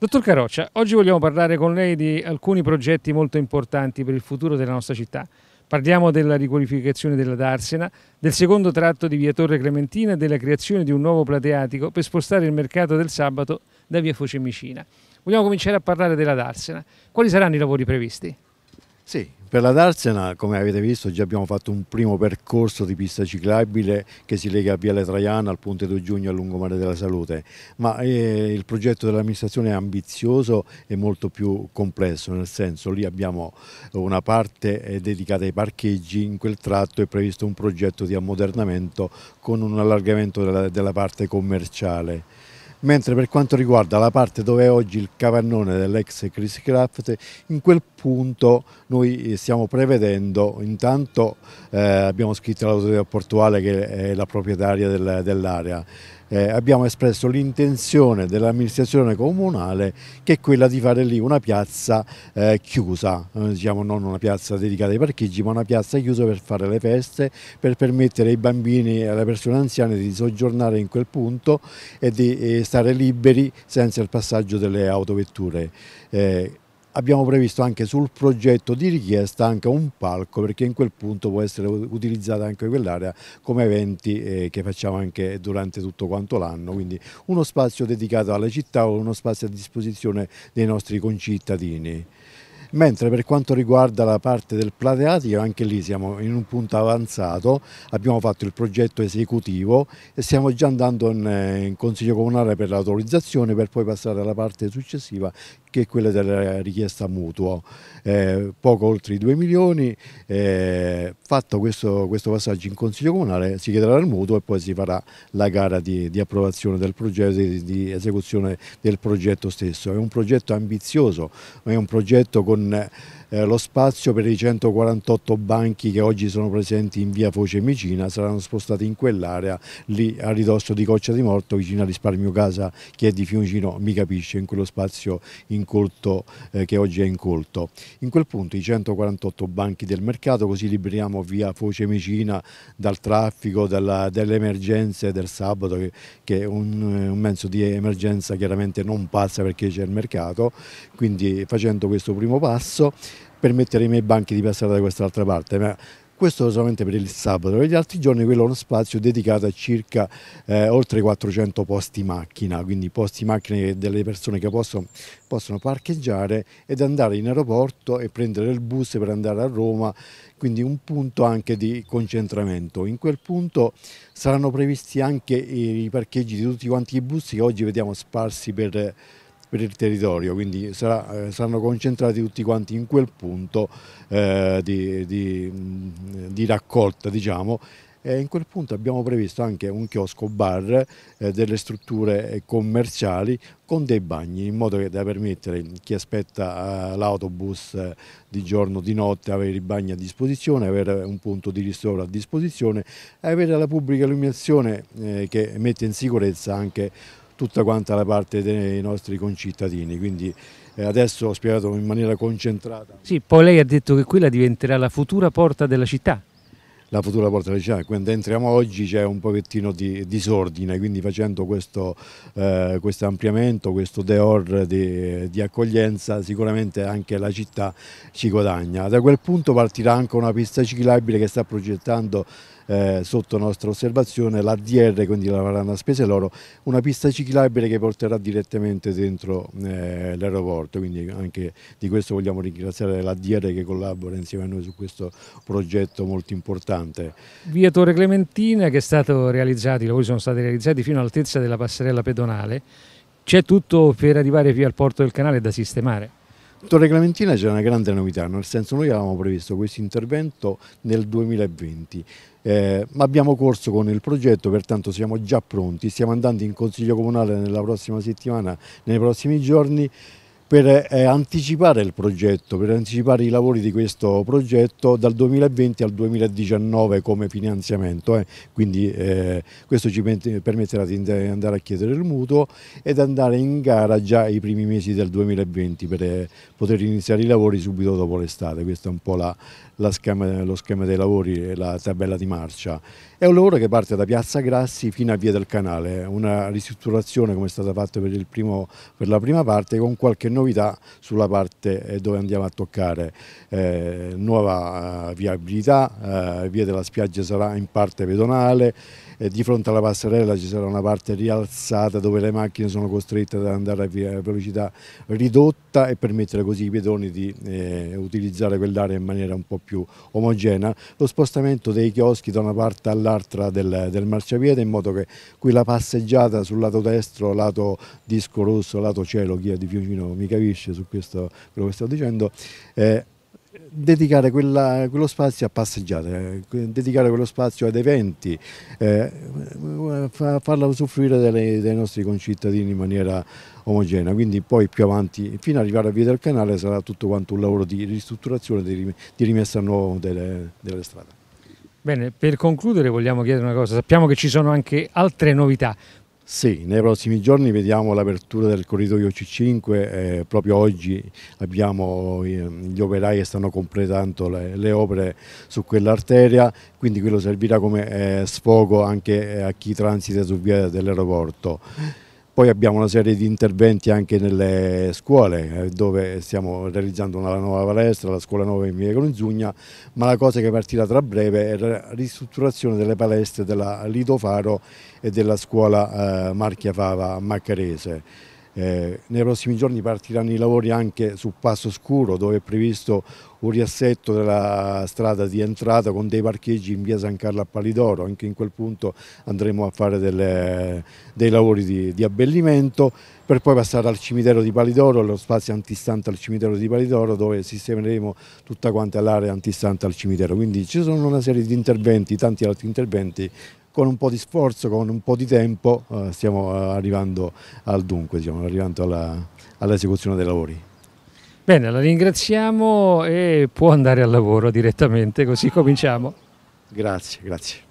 Dottor Caroccia, oggi vogliamo parlare con lei di alcuni progetti molto importanti per il futuro della nostra città. Parliamo della riqualificazione della Darsena, del secondo tratto di via Torre Clementina e della creazione di un nuovo plateatico per spostare il mercato del sabato da via Focemicina. Vogliamo cominciare a parlare della Darsena. Quali saranno i lavori previsti? Sì, per la Darsena, come avete visto, già abbiamo fatto un primo percorso di pista ciclabile che si lega a Viale Traiana al Ponte 2 Giugno al Lungomare della Salute, ma eh, il progetto dell'amministrazione è ambizioso e molto più complesso, nel senso lì abbiamo una parte eh, dedicata ai parcheggi, in quel tratto è previsto un progetto di ammodernamento con un allargamento della, della parte commerciale mentre per quanto riguarda la parte dove è oggi il cavannone dell'ex Chris Craft, in quel punto noi eh, stiamo prevedendo, intanto eh, abbiamo scritto all'autorità portuale che è la proprietaria del, dell'area, eh, abbiamo espresso l'intenzione dell'amministrazione comunale che è quella di fare lì una piazza eh, chiusa, eh, diciamo non una piazza dedicata ai parcheggi, ma una piazza chiusa per fare le feste, per permettere ai bambini e alle persone anziane di soggiornare in quel punto e di eh, stare liberi senza il passaggio delle autovetture. Eh, abbiamo previsto anche sul progetto di richiesta anche un palco perché in quel punto può essere utilizzata anche quell'area come eventi eh, che facciamo anche durante tutto quanto l'anno, quindi uno spazio dedicato alla città o uno spazio a disposizione dei nostri concittadini mentre per quanto riguarda la parte del plateatico anche lì siamo in un punto avanzato, abbiamo fatto il progetto esecutivo e stiamo già andando in, eh, in Consiglio Comunale per l'autorizzazione per poi passare alla parte successiva che è quella della richiesta mutuo, eh, poco oltre i 2 milioni, eh, fatto questo, questo, passaggio in Consiglio Comunale si chiederà il mutuo e poi si farà la gara di, di approvazione del progetto, di, di esecuzione del progetto stesso, è un progetto ambizioso, è un progetto con And. Eh, lo spazio per i 148 banchi che oggi sono presenti in via Foce Micina saranno spostati in quell'area lì a ridosso di Coccia di Morto vicino a Risparmio Casa che è di Fiumicino mi capisce in quello spazio incolto eh, che oggi è incolto in quel punto i 148 banchi del mercato così liberiamo via Foce Micina dal traffico dalla, delle emergenze del sabato che, che è un, eh, un mezzo di emergenza chiaramente non passa perché c'è il mercato quindi facendo questo primo passo permettere ai miei banchi di passare da quest'altra parte, ma questo solamente per il sabato, per gli altri giorni quello è uno spazio dedicato a circa eh, oltre 400 posti macchina, quindi posti macchina delle persone che possono, possono, parcheggiare ed andare in aeroporto e prendere il bus per andare a Roma, quindi un punto anche di concentramento. In quel punto saranno previsti anche i parcheggi di tutti quanti i bus che oggi vediamo sparsi per per il territorio, quindi sarà, eh, saranno concentrati tutti quanti in quel punto eh, di, di, mm, di, raccolta, diciamo. E in quel punto abbiamo previsto anche un chiosco bar, eh, delle strutture eh, commerciali con dei bagni in modo da permettere chi aspetta eh, l'autobus di giorno o di notte avere i bagni a disposizione, avere un punto di ristoro a disposizione, avere la pubblica illuminazione eh, che mette in sicurezza anche tutta quanta la parte dei nostri concittadini, quindi eh, adesso ho spiegato in maniera concentrata. Sì, poi lei ha detto che quella diventerà la futura porta della città. La futura porta della città, quando entriamo oggi c'è un pochettino di disordine, quindi facendo questo, eh, quest ampliamento, questo deor di, di, accoglienza, sicuramente anche la città ci guadagna. Da quel punto partirà anche una pista ciclabile che sta progettando eh, sotto nostra osservazione l'ADR, quindi la a Spese Loro, una pista ciclabile che porterà direttamente dentro eh, l'aeroporto, quindi anche di questo vogliamo ringraziare l'ADR che collabora insieme a noi su questo progetto molto importante. Via Torre Clementina che è stato realizzato, i lavori sono stati realizzati fino all'altezza della passerella pedonale, c'è tutto per arrivare via al porto del canale da sistemare? Torre Clementina c'è una grande novità, nel senso noi avevamo previsto questo intervento nel 2020, eh, ma abbiamo corso con il progetto, pertanto siamo già pronti, stiamo andando in Consiglio Comunale nella prossima settimana, nei prossimi giorni per eh, anticipare il progetto, per anticipare i lavori di questo progetto dal 2020 al 2019 come finanziamento, eh. quindi eh, questo ci permetterà di andare a chiedere il mutuo ed andare in gara già i primi mesi del 2020 per eh, poter iniziare i lavori subito dopo l'estate, questo è un po' la, la schema, lo schema dei lavori, la tabella di marcia. È un lavoro che parte da Piazza Grassi fino a Via del Canale, una ristrutturazione come è stata fatta per, primo, per la prima parte con qualche novità sulla parte eh, dove andiamo a toccare eh, nuova eh, viabilità, eh, via della spiaggia sarà in parte pedonale, eh, di fronte alla passerella ci sarà una parte rialzata dove le macchine sono costrette ad andare a velocità ridotta e permettere così ai pedoni di eh, utilizzare quell'area in maniera un po' più omogenea. Lo spostamento dei chioschi da una parte all'altra del, del marciapiede in modo che qui la passeggiata sul lato destro, lato disco rosso, lato cielo, chi è di più vicino mi capisce su questo quello che sto dicendo, eh, dedicare quella, quello spazio a passeggiate, eh, dedicare quello spazio ad eventi, eh, farla usufruire delle, dei nostri concittadini in maniera omogenea, quindi poi più avanti, fino ad arrivare a Via del Canale, sarà tutto quanto un lavoro di ristrutturazione, di, rimessa a nuovo delle, delle strade. Bene, per concludere vogliamo chiedere una cosa, sappiamo che ci sono anche altre novità, sì, nei prossimi giorni vediamo l'apertura del corridoio C5, eh, proprio oggi abbiamo eh, gli operai che stanno completando le, le opere su quell'arteria, quindi quello servirà come eh, sfogo anche eh, a chi transita su via dell'aeroporto. Poi abbiamo una serie di interventi anche nelle scuole eh, dove stiamo realizzando una nuova palestra, la scuola nuova in via Corinzugna, ma la cosa che partirà tra breve è la ristrutturazione delle palestre della Lido Faro e della scuola eh, Marchia Fava Maccarese. Eh, nei prossimi giorni partiranno i lavori anche su Passo Scuro dove è previsto un riassetto della strada di entrata con dei parcheggi in via San Carlo a Palidoro, anche in quel punto andremo a fare delle, dei lavori di, di, abbellimento per poi passare al cimitero di Palidoro, allo spazio antistante al cimitero di Palidoro dove sistemeremo tutta quanta l'area antistante al cimitero, quindi ci sono una serie di interventi, tanti altri interventi con un po' di sforzo, con un po' di tempo eh, stiamo eh, arrivando al dunque, stiamo arrivando all'esecuzione all dei lavori. Bene, la ringraziamo e può andare al lavoro direttamente, così cominciamo. Grazie, grazie.